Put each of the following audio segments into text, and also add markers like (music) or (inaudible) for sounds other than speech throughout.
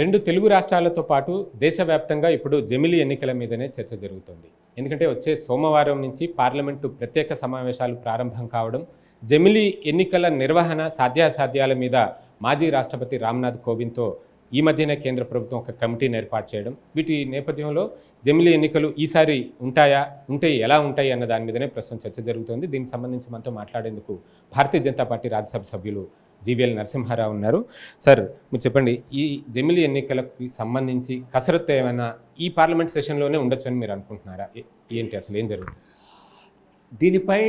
రెండు తెలుగు రాష్ట్రాలతో పాటు దేశవ్యాప్తంగా ఇప్పుడు జమిలీ ఎన్నికల మీదనే చర్చ జరుగుతుంది ఎందుకంటే వచ్చే సోమవారం నుంచి పార్లమెంటు ప్రత్యేక సమావేశాలు ప్రారంభం కావడం జమిలీ ఎన్నికల నిర్వహణ సాధ్యాసాధ్యాల మీద మాజీ రాష్ట్రపతి రామ్నాథ్ కోవింద్తో ఈ మధ్యనే కేంద్ర ప్రభుత్వం ఒక కమిటీని ఏర్పాటు చేయడం వీటి నేపథ్యంలో జమిలీ ఎన్నికలు ఈసారి ఉంటాయా ఉంటే ఎలా ఉంటాయి అన్న దాని మీదనే ప్రస్తుతం చర్చ జరుగుతుంది దీనికి సంబంధించి మనతో మాట్లాడేందుకు భారతీయ జనతా పార్టీ రాజ్యసభ సభ్యులు జీవీఎల్ నరసింహారావు ఉన్నారు సార్ మీరు చెప్పండి ఈ జమిలి ఎన్నికలకు సంబంధించి కసరత్తు ఏమైనా ఈ పార్లమెంట్ సెషన్లోనే ఉండొచ్చు అని మీరు అనుకుంటున్నారా ఏంటి అసలు ఏం జరుగుతుంది దీనిపై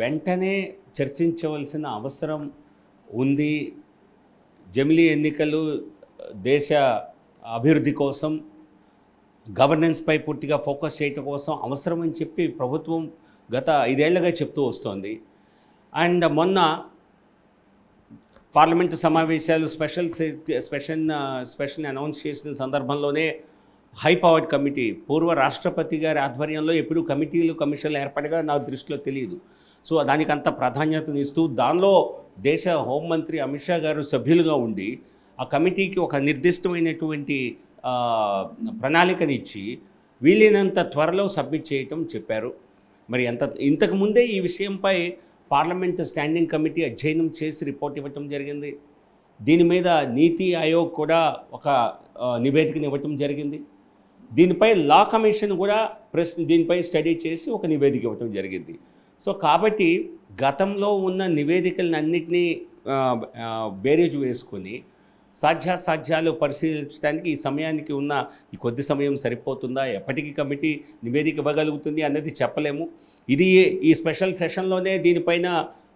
వెంటనే చర్చించవలసిన అవసరం ఉంది జమిలీ ఎన్నికలు దేశ అభివృద్ధి కోసం గవర్నెన్స్పై పూర్తిగా ఫోకస్ చేయటం కోసం అవసరమని చెప్పి ప్రభుత్వం గత ఐదేళ్లుగా చెప్తూ వస్తోంది అండ్ మొన్న పార్లమెంటు సమావేశాలు స్పెషల్ స్పెషల్ స్పెషల్ని అనౌన్స్ చేసిన సందర్భంలోనే హై పవర్డ్ కమిటీ పూర్వ రాష్ట్రపతి గారి ఆధ్వర్యంలో ఎప్పుడు కమిటీలు కమిషన్లు ఏర్పడగా నా దృష్టిలో తెలియదు సో దానికి అంత ప్రాధాన్యతను ఇస్తూ దానిలో దేశ హోంమంత్రి అమిత్ షా గారు సభ్యులుగా ఉండి ఆ కమిటీకి ఒక నిర్దిష్టమైనటువంటి ప్రణాళికనిచ్చి వీలైనంత త్వరలో సబ్మిట్ చేయటం చెప్పారు మరి అంత ఇంతకుముందే ఈ విషయంపై పార్లమెంట్ స్టాండింగ్ కమిటీ అధ్యయనం చేసి రిపోర్ట్ ఇవ్వటం జరిగింది దీని మీద నీతి ఆయోగ్ కూడా ఒక నివేదికను ఇవ్వటం జరిగింది దీనిపై లా కమిషన్ కూడా ప్రెస్ దీనిపై స్టడీ చేసి ఒక నివేదిక ఇవ్వటం జరిగింది సో కాబట్టి గతంలో ఉన్న నివేదికలన్నింటినీ బేరేజ్ వేసుకొని సాధ్యాసాధ్యాలు పరిశీలించడానికి ఈ సమయానికి ఉన్న ఈ కొద్ది సమయం సరిపోతుందా ఎప్పటికీ కమిటీ నివేదిక ఇవ్వగలుగుతుంది అన్నది చెప్పలేము ఇది ఈ స్పెషల్ సెషన్లోనే దీనిపైన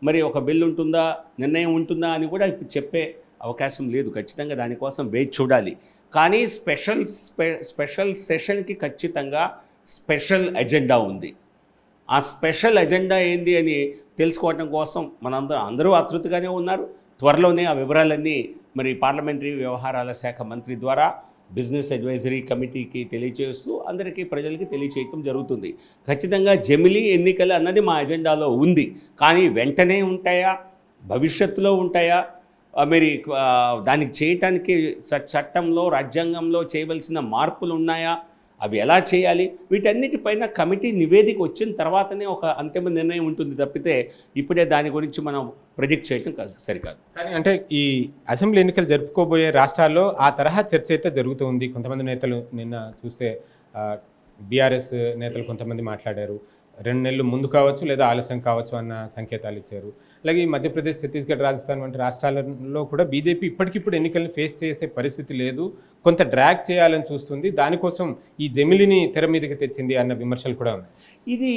మరి ఒక బిల్ ఉంటుందా నిర్ణయం ఉంటుందా అని కూడా ఇప్పుడు చెప్పే అవకాశం లేదు ఖచ్చితంగా దానికోసం వేచి చూడాలి కానీ స్పెషల్ స్పెషల్ సెషన్కి ఖచ్చితంగా స్పెషల్ ఎజెండా ఉంది ఆ స్పెషల్ ఎజెండా ఏంది అని తెలుసుకోవటం కోసం మనందరూ అందరూ ఆతృతగానే ఉన్నారు త్వరలోనే ఆ వివరాలన్నీ మరి పార్లమెంటరీ వ్యవహారాల శాఖ మంత్రి ద్వారా బిజినెస్ అడ్వైజరీ కమిటీకి తెలియచేస్తూ అందరికీ ప్రజలకి తెలియచేయటం జరుగుతుంది ఖచ్చితంగా జమిలి ఎన్నికలు అన్నది మా అజెండాలో ఉంది కానీ వెంటనే ఉంటాయా భవిష్యత్తులో ఉంటాయా మరి దానికి చేయటానికి చట్టంలో రాజ్యాంగంలో చేయవలసిన మార్పులు ఉన్నాయా అవి ఎలా చేయాలి వీటన్నిటిపైన కమిటీ నివేదిక వచ్చిన తర్వాతనే ఒక అంతిమ నిర్ణయం ఉంటుంది తప్పితే ఇప్పుడే దాని గురించి మనం ప్రొజెక్ట్ చేయడం సరికాదు కానీ అంటే ఈ అసెంబ్లీ ఎన్నికలు జరుపుకోబోయే రాష్ట్రాల్లో ఆ తరహా చర్చ అయితే జరుగుతుంది కొంతమంది నేతలు నిన్న చూస్తే బీఆర్ఎస్ నేతలు కొంతమంది మాట్లాడారు రెండు నెలలు ముందు కావచ్చు లేదా ఆలస్యం కావచ్చు అన్న సంకేతాలు ఇచ్చారు అలాగే ఈ మధ్యప్రదేశ్ ఛత్తీస్గఢ్ రాజస్థాన్ వంటి రాష్ట్రాలలో కూడా బీజేపీ ఇప్పటికిప్పుడు ఎన్నికలను ఫేస్ చేసే పరిస్థితి లేదు కొంత డ్రాక్ చేయాలని చూస్తుంది దానికోసం ఈ జమిలిని తెర మీదకి తెచ్చింది అన్న విమర్శలు కూడా ఉన్నాయి ఇది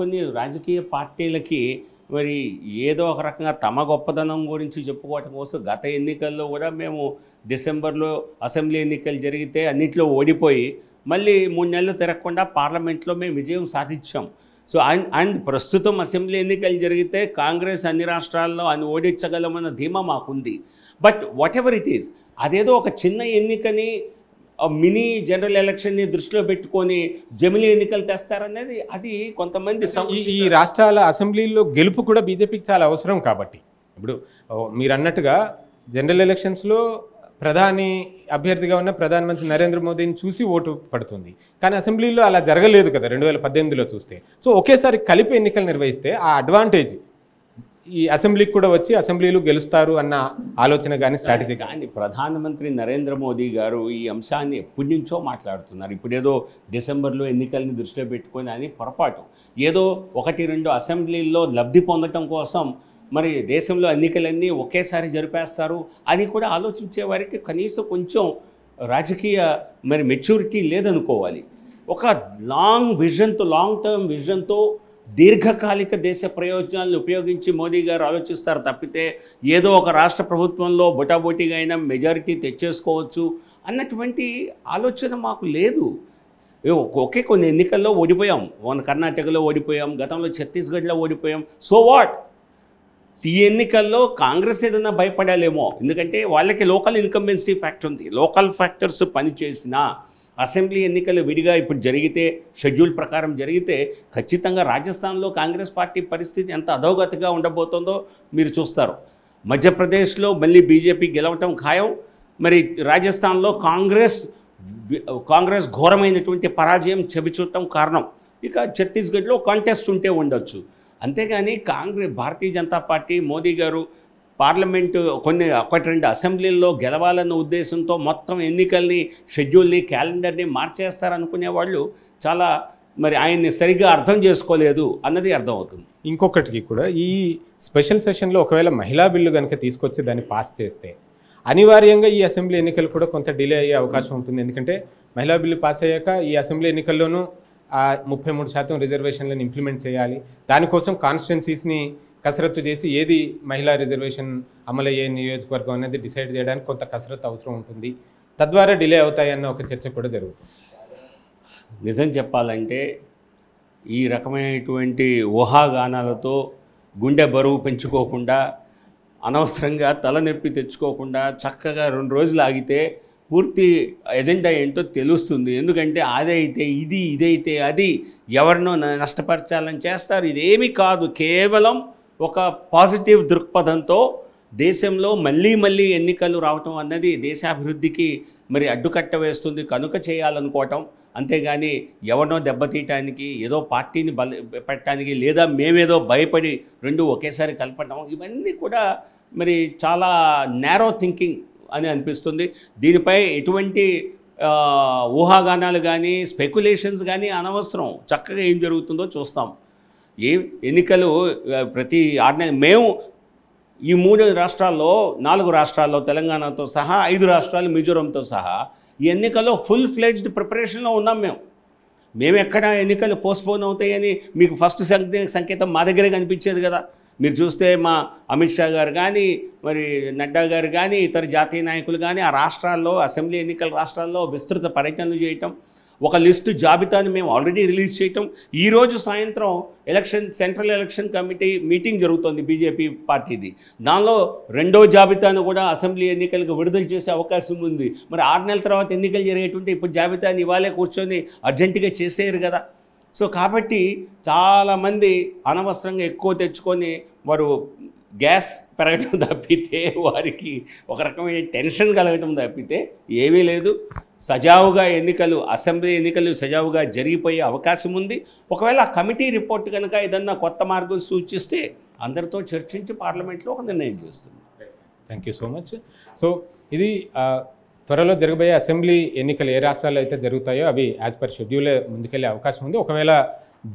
కొన్ని రాజకీయ పార్టీలకి మరి ఏదో ఒక రకంగా తమ గొప్పదనం గురించి చెప్పుకోవటం కోసం గత ఎన్నికల్లో కూడా మేము డిసెంబర్లో అసెంబ్లీ ఎన్నికలు జరిగితే అన్నింటిలో ఓడిపోయి మళ్ళీ మూడు నెలలు తిరగకుండా పార్లమెంట్లో మేము విజయం సాధించాం సో అండ్ అండ్ ప్రస్తుతం అసెంబ్లీ ఎన్నికలు జరిగితే కాంగ్రెస్ అన్ని రాష్ట్రాల్లో అని ఓడించగలమన్న ధీమా మాకుంది but whatever it is అదేదో ఒక చిన్న ఎన్నికని మినీ జనరల్ ఎలక్షన్ని దృష్టిలో పెట్టుకొని జమిలీ ఎన్నికలు తెస్తారనేది అది కొంతమంది ఈ రాష్ట్రాల అసెంబ్లీలో గెలుపు కూడా బీజేపీకి చాలా అవసరం కాబట్టి ఇప్పుడు మీరు అన్నట్టుగా జనరల్ ఎలక్షన్స్లో ప్రధాని అభ్యర్థిగా ఉన్న ప్రధానమంత్రి నరేంద్ర మోదీని చూసి ఓటు పడుతుంది కానీ అసెంబ్లీలో అలా జరగలేదు కదా రెండు వేల పద్దెనిమిదిలో చూస్తే సో ఒకేసారి కలిపి ఎన్నికలు నిర్వహిస్తే ఆ అడ్వాంటేజ్ ఈ అసెంబ్లీకి కూడా వచ్చి అసెంబ్లీలు గెలుస్తారు అన్న ఆలోచన కానీ స్ట్రాటజీ కానీ ప్రధానమంత్రి నరేంద్ర మోదీ గారు ఈ అంశాన్ని ఎప్పటి నుంచో మాట్లాడుతున్నారు ఇప్పుడేదో డిసెంబర్లో ఎన్నికల్ని దృష్టిలో పెట్టుకొని అని పొరపాటు ఏదో ఒకటి రెండు అసెంబ్లీల్లో లబ్ధి పొందటం కోసం మరి దేశంలో ఎన్నికలన్నీ ఒకేసారి జరిపేస్తారు అని కూడా ఆలోచించే వారికి కనీసం కొంచెం రాజకీయ మరి మెచ్యూరిటీ లేదనుకోవాలి ఒక లాంగ్ విజన్తో లాంగ్ టర్మ్ విజన్తో దీర్ఘకాలిక దేశ ప్రయోజనాలను ఉపయోగించి మోదీ గారు ఆలోచిస్తారు తప్పితే ఏదో ఒక రాష్ట్ర ప్రభుత్వంలో బొటాబోటీగా అయినా మెజారిటీ తెచ్చేసుకోవచ్చు అన్నటువంటి ఆలోచన మాకు లేదు ఒకే కొన్ని ఎన్నికల్లో ఓడిపోయాం మన కర్ణాటకలో ఓడిపోయాం గతంలో ఛత్తీస్గఢ్లో ఓడిపోయాం సో వాట్ ఈ ఎన్నికల్లో కాంగ్రెస్ ఏదైనా భయపడాలేమో ఎందుకంటే వాళ్ళకి లోకల్ ఇన్కంబెన్సీ ఫ్యాక్టర్ ఉంది లోకల్ ఫ్యాక్టర్స్ పనిచేసిన అసెంబ్లీ ఎన్నికలు విడిగా ఇప్పుడు జరిగితే షెడ్యూల్ ప్రకారం జరిగితే ఖచ్చితంగా రాజస్థాన్లో కాంగ్రెస్ పార్టీ పరిస్థితి ఎంత అధోగతిగా ఉండబోతుందో మీరు చూస్తారు మధ్యప్రదేశ్లో మళ్ళీ బీజేపీ గెలవటం ఖాయం మరి రాజస్థాన్లో కాంగ్రెస్ కాంగ్రెస్ ఘోరమైనటువంటి పరాజయం చెబిచూడటం కారణం ఇక ఛత్తీస్గఢ్లో కాంటెస్ట్ ఉంటే ఉండొచ్చు అంతేగాని కాంగ్రెస్ భారతీయ జనతా పార్టీ మోదీ గారు పార్లమెంటు కొన్ని ఒకటి రెండు అసెంబ్లీల్లో గెలవాలన్న ఉద్దేశంతో మొత్తం ఎన్నికల్ని షెడ్యూల్ని క్యాలెండర్ని మార్చేస్తారనుకునే వాళ్ళు చాలా మరి ఆయన్ని సరిగ్గా అర్థం చేసుకోలేదు అన్నది అర్థమవుతుంది ఇంకొకటికి కూడా ఈ స్పెషల్ సెషన్లో ఒకవేళ మహిళా బిల్లు కనుక తీసుకొచ్చి దాన్ని పాస్ చేస్తే అనివార్యంగా ఈ అసెంబ్లీ ఎన్నికలు కూడా కొంత డిలే అయ్యే అవకాశం ఉంటుంది ఎందుకంటే మహిళా బిల్లు పాస్ అయ్యాక ఈ అసెంబ్లీ ఎన్నికల్లోనూ ఆ ముప్పై మూడు శాతం రిజర్వేషన్లను ఇంప్లిమెంట్ చేయాలి దానికోసం కాన్స్టిట్యున్సీస్ని కసరత్తు చేసి ఏది మహిళా రిజర్వేషన్ అమలయ్యే నియోజకవర్గం అనేది డిసైడ్ చేయడానికి కొంత కసరత్తు అవసరం ఉంటుంది తద్వారా డిలే అవుతాయన్న ఒక చర్చ కూడా జరుగుతుంది నిజం చెప్పాలంటే ఈ రకమైనటువంటి ఊహాగానాలతో గుండె బరువు పెంచుకోకుండా అనవసరంగా తలనొప్పి తెచ్చుకోకుండా చక్కగా రెండు రోజులు ఆగితే పూర్తి ఎజెండా ఏంటో తెలుస్తుంది ఎందుకంటే అదైతే ఇది ఇదైతే అది ఎవరినో నష్టపరచాలని చేస్తారు ఇదేమీ కాదు కేవలం ఒక పాజిటివ్ దృక్పథంతో దేశంలో మళ్ళీ మళ్ళీ ఎన్నికలు రావటం అన్నది దేశాభివృద్ధికి మరి అడ్డుకట్ట వేస్తుంది కనుక చేయాలనుకోవటం అంతేగాని ఎవరినో దెబ్బతీయటానికి ఏదో పార్టీని బల పెట్టడానికి లేదా మేమేదో భయపడి రెండు ఒకేసారి కలపడం ఇవన్నీ కూడా మరి చాలా నేరో థింకింగ్ అని అనిపిస్తుంది దీనిపై ఎటువంటి ఊహాగానాలు కానీ స్పెక్యులేషన్స్ కానీ అనవసరం చక్కగా ఏం జరుగుతుందో చూస్తాం ఏ ఎన్నికలు ప్రతి ఆర్డిన మేము ఈ మూడు రాష్ట్రాల్లో నాలుగు రాష్ట్రాల్లో తెలంగాణతో సహా ఐదు రాష్ట్రాలు మిజోరంతో సహా ఈ ఎన్నికల్లో ఫుల్ ఫ్లెడ్జ్డ్ ప్రిపరేషన్లో ఉన్నాం మేము మేము ఎక్కడ ఎన్నికలు పోస్ట్పోన్ అవుతాయని మీకు ఫస్ట్ సంకేతం మా దగ్గరే కనిపించేది కదా మీరు చూస్తే మా అమిత్ షా గారు కానీ మరి నడ్డా గారు కానీ ఇతర జాతీయ నాయకులు కానీ ఆ రాష్ట్రాల్లో అసెంబ్లీ ఎన్నికల రాష్ట్రాల్లో విస్తృత పర్యటనలు చేయటం ఒక లిస్టు జాబితాను మేము ఆల్రెడీ రిలీజ్ చేయటం ఈరోజు సాయంత్రం election central election committee meeting జరుగుతోంది బీజేపీ పార్టీది దానిలో రెండో జాబితాను కూడా అసెంబ్లీ ఎన్నికలకు విడుదల చేసే అవకాశం ఉంది మరి ఆరు నెలల తర్వాత ఎన్నికలు జరిగేటువంటి ఇప్పుడు జాబితాని ఇవాళే కూర్చొని అర్జెంటుగా చేసేయరు కదా సో కాబట్టి చాలామంది అనవసరంగా ఎక్కువ తెచ్చుకొని వారు గ్యాస్ పెరగటం (laughs) తప్పితే వారికి ఒక రకమైన టెన్షన్ కలగటం తప్పితే ఏమీ లేదు సజావుగా ఎన్నికలు అసెంబ్లీ ఎన్నికలు సజావుగా జరిగిపోయే అవకాశం ఉంది ఒకవేళ ఆ కమిటీ రిపోర్ట్ కనుక ఏదన్నా కొత్త మార్గం సూచిస్తే అందరితో చర్చించి పార్లమెంట్లో ఒక నిర్ణయం చేస్తుంది thank you so much so ఇది త్వరలో జరగబోయే అసెంబ్లీ ఎన్నికలు ఏ రాష్ట్రాల్లో అయితే జరుగుతాయో అవి యాజ్ పర్ షెడ్యూలే ముందుకెళ్లే అవకాశం ఉంది ఒకవేళ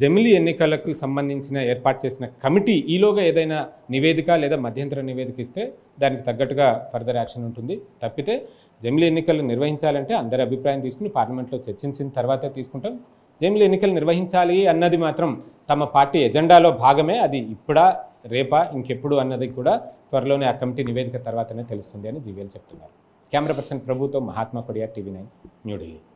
జమిలీ ఎన్నికలకు సంబంధించిన ఏర్పాటు చేసిన కమిటీ ఈలోగా ఏదైనా నివేదిక లేదా మధ్యంతర నివేదిక ఇస్తే దానికి తగ్గట్టుగా ఫర్దర్ యాక్షన్ ఉంటుంది తప్పితే జమిలీ ఎన్నికలు నిర్వహించాలంటే అందరి అభిప్రాయం తీసుకుని పార్లమెంట్లో చర్చించిన తర్వాతే తీసుకుంటాం జమిలీ ఎన్నికలు నిర్వహించాలి అన్నది మాత్రం తమ పార్టీ ఎజెండాలో భాగమే అది ఇప్పుడా రేపా ఇంకెప్పుడు అన్నది కూడా త్వరలోనే ఆ కమిటీ నివేదిక తర్వాతనే తెలుస్తుంది అని జీవీఎల్ చెప్తున్నారు कैमरा पर्सन प्रभु तो महात्मा कोडिया टीवी नाइन न्यू दिल्ली